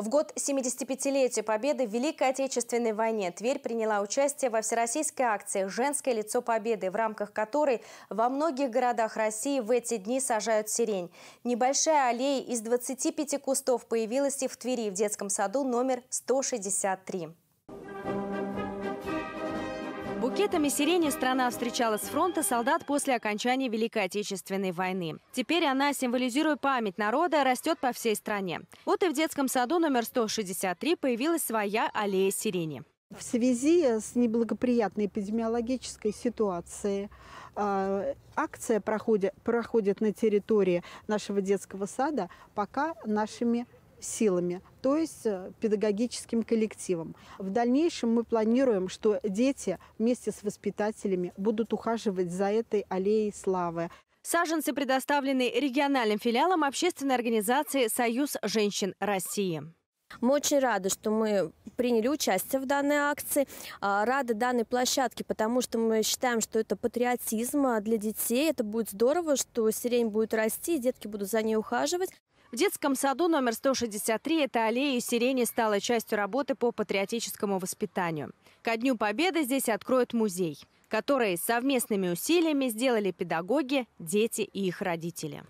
В год 75-летия Победы в Великой Отечественной войне Тверь приняла участие во всероссийской акции «Женское лицо Победы», в рамках которой во многих городах России в эти дни сажают сирень. Небольшая аллея из 25 кустов появилась и в Твери в детском саду номер 163. Букетами сирени страна встречала с фронта солдат после окончания Великой Отечественной войны. Теперь она, символизируя память народа, растет по всей стране. Вот и в детском саду номер 163 появилась своя аллея сирени. В связи с неблагоприятной эпидемиологической ситуацией а, акция проходит, проходит на территории нашего детского сада пока нашими силами, то есть э, педагогическим коллективом. В дальнейшем мы планируем, что дети вместе с воспитателями будут ухаживать за этой аллеей славы. Саженцы предоставлены региональным филиалом общественной организации «Союз женщин России». Мы очень рады, что мы приняли участие в данной акции, а, рады данной площадке, потому что мы считаем, что это патриотизм а, для детей. Это будет здорово, что сирень будет расти, детки будут за ней ухаживать. В детском саду номер 163 эта аллея сирени стала частью работы по патриотическому воспитанию. Ко Дню Победы здесь откроют музей, который совместными усилиями сделали педагоги, дети и их родители.